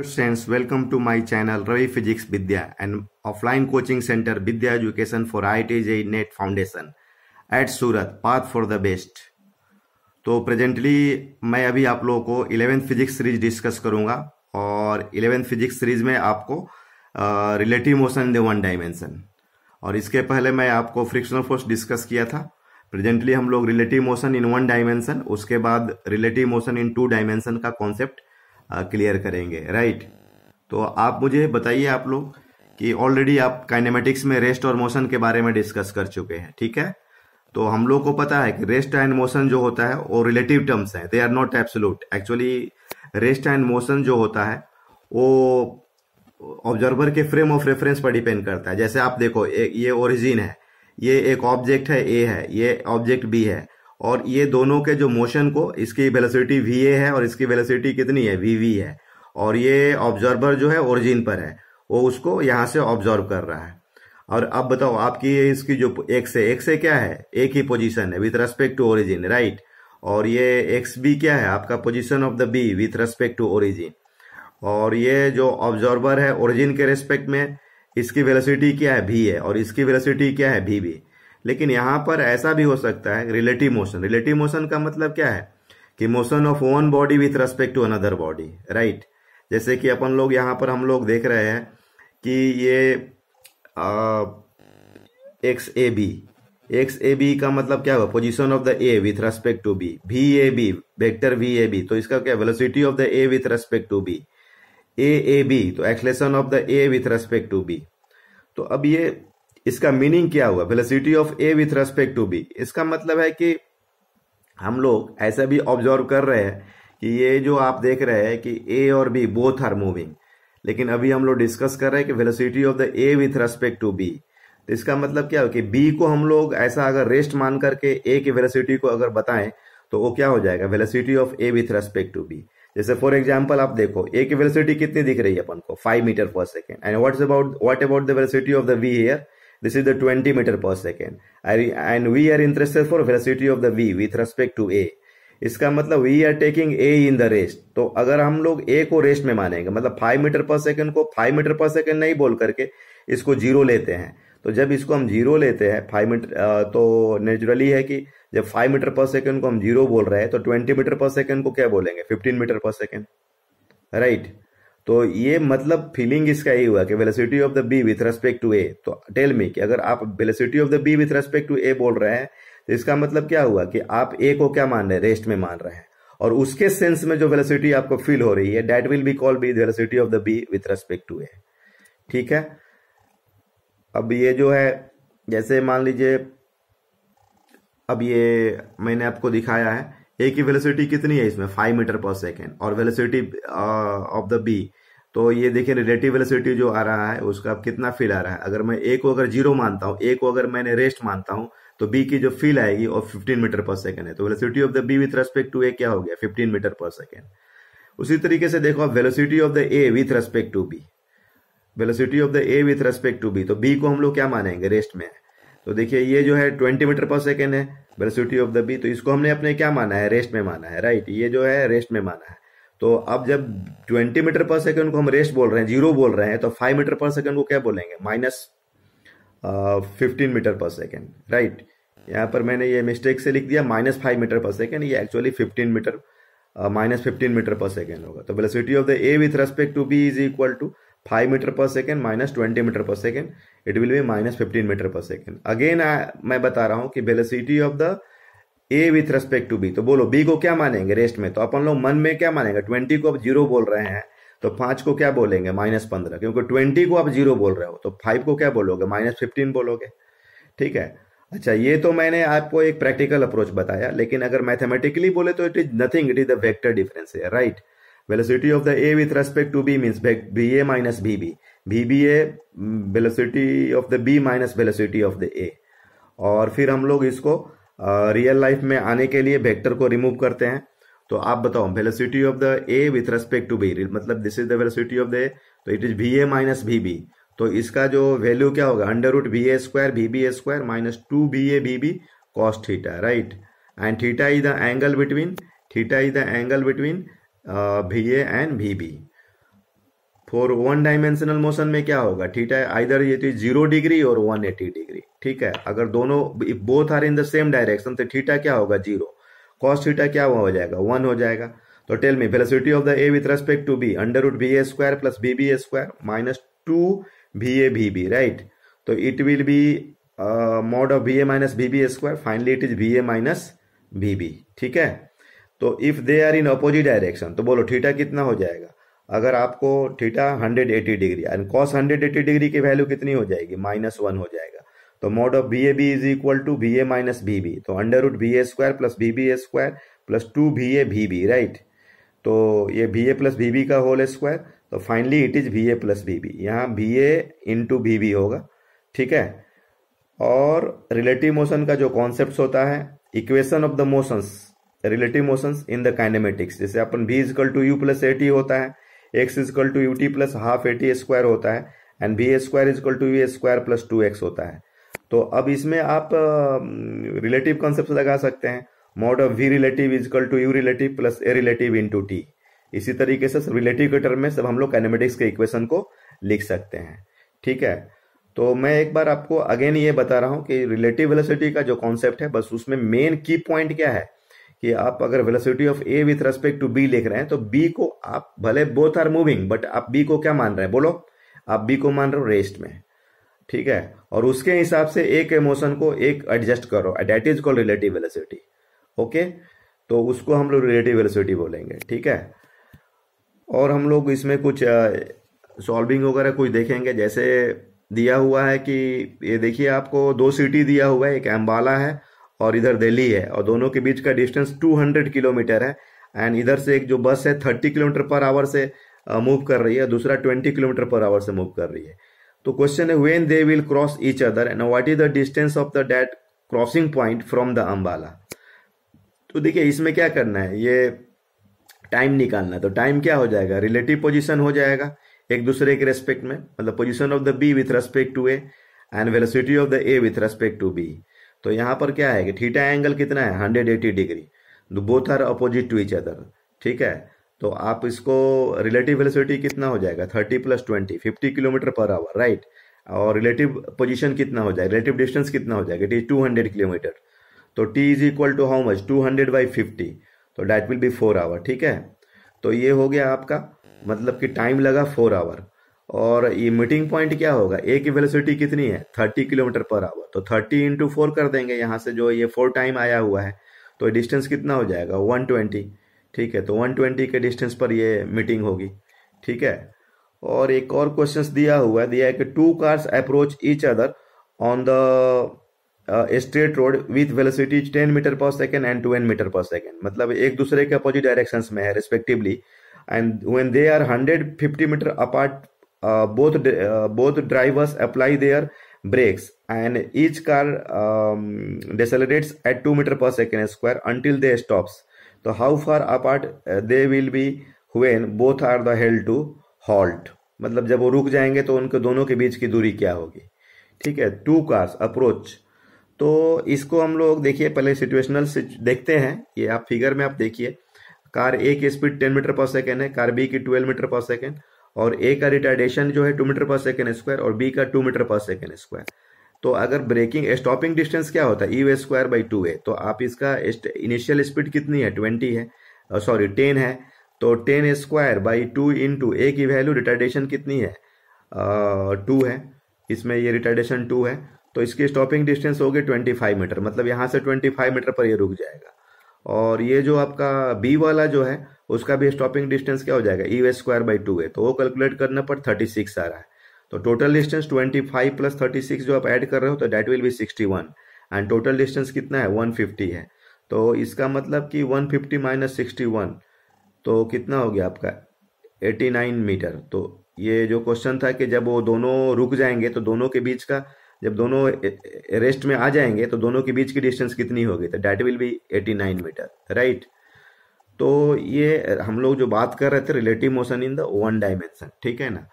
Students, welcome to my channel Ravi Physics Vidya and offline coaching center Vidya Education for IIT NET Foundation at Surat. Path for the best. तो presently मैं अभी आप लोगों को eleventh physics series discuss करूंगा और eleventh physics series में आपको relative motion in the one dimension और इसके पहले मैं आपको फ्रिक्शनल फोर्स डिस्कस किया था प्रेजेंटली हम लोग relative motion in one dimension उसके बाद relative motion in two dimension का कॉन्सेप्ट क्लियर करेंगे राइट तो आप मुझे बताइए आप लोग कि ऑलरेडी आप काइनेमेटिक्स में रेस्ट और मोशन के बारे में डिस्कस कर चुके हैं ठीक है तो हम लोग को पता है कि रेस्ट एंड मोशन जो होता है वो रिलेटिव टर्म्स है they are not absolute actually rest and motion जो होता है वो ऑब्जर्वर के फ्रेम ऑफ रेफरेंस पर डिपेंड करता है जैसे आप देखो ये ओरिजिन है ये एक ऑब्जेक्ट है ए है ये ऑब्जेक्ट बी है और ये दोनों के जो मोशन को इसकी वेलोसिटी वी ए है और इसकी वेलोसिटी कितनी है वी वी है और ये ऑब्जर्वर जो है ओरिजिन पर है वो उसको यहाँ से ऑब्जर्व कर रहा है और अब बताओ आपकी इसकी जो एक्स है एक्स है क्या है एक ही पोजीशन है with respect to origin right और ये एक्स बी क्या है आपका position of the B with respect to origin और ये जो ऑब्जर्वर है ओरिजिन के रेस्पेक्ट में इसकी वेलोसिटी क्या है भी है और इसकी वेलोसिटी क्या है भी भी लेकिन यहां पर ऐसा भी हो सकता है रिलेटिव मोशन रिलेटिव मोशन का मतलब क्या है कि motion of one body with respect to another body right जैसे कि अपन लोग यहाँ पर हम लोग देख रहे हैं कि ये X A B X A B का मतलब क्या हुआ position of the A with respect to B V A B vector V A B तो इसका क्या velocity of the A with respect to B A A B तो acceleration of the A with respect to B तो अब ये इसका meaning क्या हुआ velocity of A with respect to B इसका मतलब है कि हम लोग ऐसा भी ऑब्जर्व कर रहे हैं कि ये जो आप देख रहे हैं कि ए और बी बोथ आर मूविंग लेकिन अभी हम लोग डिस्कस कर रहे हैं कि velocity of the A with respect to B तो इसका मतलब क्या हो कि बी को हम लोग ऐसा अगर रेस्ट मान करके ए की वेलोसिटी को अगर बताएं तो वो क्या हो जाएगा velocity of A with respect to B जैसे फॉर एग्जाम्पल आप देखो ए की वेलोसिटी कितनी दिख रही है अपन को five meter per second and what about what about the velocity of the V here This is the 20 meter per second. and we are interested for velocity of the v with respect to a. इसका मतलब we are taking A in the rest तो अगर हम लोग ए को rest में मानेंगे मतलब फाइव मीटर पर सेकंड को फाइव मीटर पर सेकंड नहीं बोल करके इसको जीरो लेते हैं तो जब इसको हम जीरो लेते हैं फाइव मीटर तो नेचुरली है कि जब फाइव मीटर पर सेकंड को हम जीरो बोल रहे हैं तो ट्वेंटी मीटर पर सेकंड को क्या बोलेंगे fifteen meter per second right तो ये मतलब फीलिंग इसका ये हुआ कि velocity of the B with respect to A तो टेल मी कि अगर आप velocity of the B with respect to A बोल रहे हैं तो इसका मतलब क्या हुआ कि आप ए को क्या मान रहे हैं रेस्ट में मान रहे हैं और उसके सेंस में जो वेलोसिटी आपको फील हो रही है that will be call B velocity of the B with respect to A ठीक है अब ये जो है जैसे मान लीजिए अब ये मैंने आपको दिखाया है ए की वेलोसिटी कितनी है इसमें फाइव मीटर पर सेकेंड और वेलोसिटी ऑफ द बी तो ये देखिए रिलेटिव वेलोसिटी जो आ रहा है उसका कितना फील आ रहा है अगर मैं ए को अगर जीरो मानता हूँ ए को अगर मैंने रेस्ट मानता हूँ तो बी की जो फील आएगी वो 15 मीटर पर सेकेंड है तो velocity of the B with respect to A क्या हो गया 15 मीटर पर सेकेंड उसी तरीके से देखो आप velocity of the A with respect to B velocity of the A with respect to B तो बी को हम लोग क्या मानेंगे रेस्ट में तो देखिए ये जो है ट्वेंटी मीटर पर सेकेंड है वेलोसिटी ऑफ द बी तो इसको हमने अपने क्या माना है रेस्ट में माना है राइट ये जो है रेस्ट में माना है तो अब जब 20 मीटर पर सेकंड को हम रेस्ट बोल रहे हैं जीरो बोल रहे हैं तो 5 मीटर पर सेकेंड को क्या बोलेंगे minus fifteen uh, meter per second right यहाँ पर मैंने ये मिस्टेक से लिख दिया minus five meter per second ये actually fifteen meter minus uh, fifteen meter per second होगा तो velocity of the A with respect to B is equal to five meter per second minus twenty meter per second it will be minus fifteen meter per second again मैं बता रहा हूं कि velocity of the A with respect to B तो बोलो B को क्या मानेंगे रेस्ट में तो अपन लोग मन में क्या मानेंगे ट्वेंटी को आप जीरो बोल रहे हैं तो पांच को क्या बोलेंगे माइनस पंद्रह क्योंकि ट्वेंटी को आप जीरो बोल रहे हो तो फाइव को क्या बोलोगे माइनस फिफ्टीन बोलोगे ठीक है अच्छा ये तो मैंने आपको एक प्रैक्टिकल अप्रोच बताया लेकिन अगर मैथमेटिकली बोले तो it is nothing it is the vector difference right velocity of the A with respect to B mean B A minus B B VBA velocity of the B minus velocity of the A और फिर हम लोग इसको real uh, life में आने के लिए vector को रिमूव करते हैं तो आप बताओ velocity of the A with respect to B मतलब this is the velocity of the A तो it is B A minus V B तो इसका जो वैल्यू क्या होगा under root B A square V B A square minus two B A B B B cos theta right and theta is the angle between theta is the angle between B A and V B for one dimensional motion में क्या होगा ठीक है either ये zero तो degree और one eighty degree ठीक है अगर दोनों both are in the same direction तो ठीटा क्या होगा जीरो कॉस ठीटा क्या हो जाएगा वन हो जाएगा तो tell me velocity of the A with respect to B under root B A square plus B B square minus two B A B B right तो it will be mod of B A minus B B square finally it is B A minus B B ठीक है तो if they are in opposite direction तो बोलो theta कितना हो जाएगा अगर आपको theta 180 degree and cos 180 degree की वैल्यू कितनी हो जाएगी माइनस वन हो जाएगा तो mod of B A B is equal to B A minus B B तो under root B A square plus B B A square plus two B A B B right तो ये B A plus B B का whole square तो finally it is B A plus B B यहाँ B A into B B होगा ठीक है और relative motion का जो कॉन्सेप्ट होता है equation of the motions relative motions in the kinematics जैसे अपन B equal to u plus A T होता है X equal to u T plus half A T square होता है and B A square equal to u square plus two X होता है तो अब इसमें आप रिलेटिव कॉन्सेप्ट लगा सकते हैं mod of V relative equal to u relative plus A relative into T टी इसी तरीके से रिलेटिव के टर्म में सब हम लोग कैनेमेटिक्स के इक्वेशन को लिख सकते हैं ठीक है तो मैं एक बार आपको अगेन ये बता रहा हूं कि रिलेटिव वेलोसिटी का जो कॉन्सेप्ट है बस उसमें मेन की पॉइंट क्या है कि आप अगर velocity of A with respect to B लिख रहे हैं तो बी को आप भले बोथ आर मूविंग बट आप बी को क्या मान रहे हैं बोलो आप बी को मान रहे हो रेस्ट में ठीक है और उसके हिसाब से एक इमोशन को एक एडजस्ट करो that is called relative velocity okay तो उसको हम लोग रिलेटिव वेलोसिटी बोलेंगे ठीक है और हम लोग इसमें कुछ सॉल्विंग वगैरह कुछ देखेंगे जैसे दिया हुआ है कि ये देखिए आपको दो सिटी दिया हुआ है एक अम्बाला है और इधर दिल्ली है और दोनों के बीच का डिस्टेंस 200 किलोमीटर है एंड इधर से एक जो बस है 30 किलोमीटर पर आवर से मूव कर रही है दूसरा 20 किलोमीटर पर आवर से मूव कर रही है तो क्वेश्चन है when they will cross each other and what is the distance of the that crossing point from the Ambala तो देखिए इसमें क्या करना है ये टाइम निकालना तो टाइम क्या हो जाएगा रिलेटिव पोजिशन हो जाएगा एक दूसरे के रेस्पेक्ट में मतलब position of the B with respect to A and velocity of the A with respect to B तो यहाँ पर क्या है कि थीटा एंगल कितना है hundred eighty degree both are opposite to each other ठीक है तो आप इसको रिलेटिव वेलोसिटी कितना हो जाएगा thirty plus twenty fifty kilometer per hour right और रिलेटिव पोजिशन कितना हो जाएगा रिलेटिव डिस्टेंस कितना हो जाएगा it is two hundred kilometer तो T is equal to how much two hundred by fifty तो that will be four hour ठीक है तो ये हो गया आपका मतलब कि टाइम लगा फोर आवर और ये मीटिंग पॉइंट क्या होगा ए की वेलोसिटी कितनी है थर्टी किलोमीटर पर आवर तो थर्टी इंटू फोर कर देंगे यहाँ से जो ये फोर टाइम आया हुआ है तो डिस्टेंस कितना हो जाएगा वन ट्वेंटी ठीक है तो वन ट्वेंटी के डिस्टेंस पर ये मीटिंग होगी ठीक है और एक और क्वेश्चन दिया हुआ है दिया है कि two cars approach each other on the straight road with velocity ten meter per second and 12 meter per second मतलब एक दूसरे के अपोजिट डायरेक्शन में है respectively and when they are hundred fifty meter apart uh, both uh, both drivers apply their brakes and each car um, decelerates at 2 meter per second square until they stops so how far apart they will be when both are the held to halt मतलब जब वो रुक जाएंगे तो उनके दोनों के बीच की दूरी क्या होगी ठीक है टू कार्स अप्रोच तो इसको हम लोग देखिए पहले सिचुएशनल देखते हैं ये आप फिगर में आप देखिए कार ए की स्पीड 10 मीटर पर सेकेंड है कार बी की 12 मीटर पर सेकेंड और ए का रिटार्डेशन जो है two meter per second square और बी का two meter per second square तो अगर ब्रेकिंग स्टॉपिंग डिस्टेंस क्या होता है E square by two A तो आप इसका इनिशियल स्पीड कितनी है ट्वेंटी है सॉरी टेन है तो ten square by two into A की वैल्यू रिटार्डेशन कितनी है टू uh, है इसमें ये रिटार्डेशन टू है तो इसकी स्टॉपिंग डिस्टेंस होगी ट्वेंटी फाइव मीटर मतलब यहाँ से ट्वेंटी फाइव मीटर पर ये रुक जाएगा और ये जो आपका बी वाला जो है उसका भी स्टॉपिंग डिस्टेंस क्या हो जाएगा ई स्क्वायर बाई टू है तो वो कैलकुलेट करने पर थर्टी सिक्स आ रहा है तो total distance twenty five plus thirty six जो आप ऐड कर रहे हो तो that will be sixty one and total distance कितना है वन फिफ्टी है तो इसका मतलब कि one fifty minus sixty one तो कितना हो गया आपका एटी नाइन मीटर तो ये जो क्वेश्चन था कि जब वो दोनों रुक जाएंगे तो दोनों के बीच का जब दोनों रेस्ट में आ जाएंगे तो दोनों के बीच की डिस्टेंस कितनी होगी तो that will be 89 meter right तो ये हम लोग जो बात कर रहे थे relative motion in the one dimension ठीक है ना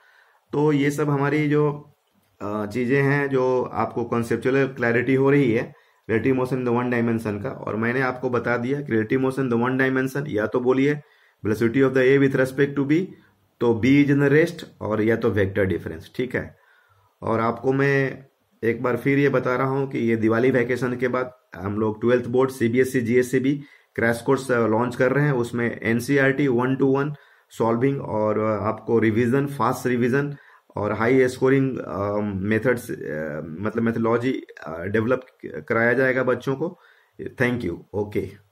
तो ये सब हमारी जो चीज़ें हैं जो आपको कॉन्सेप्चुअल क्लैरिटी हो रही है relative motion the one dimension का और मैंने आपको बता दिया कि relative motion the one dimension या तो बोलिए velocity of the A with respect to B तो B is in the rest और या तो वेक्टर डिफरेंस ठीक है और आपको मैं एक बार फिर ये बता रहा हूं कि ये दिवाली वैकेशन के बाद हम लोग twelfth board CBSE GSC e, e भी क्रैश कोर्स लॉन्च कर रहे हैं उसमें NCERT one to one solving और uh, आपको रिवीजन फास्ट रिवीजन और हाई स्कोरिंग मेथड्स मतलब मेथोलॉजी डेवलप uh, कराया जाएगा बच्चों को थैंक यू ओके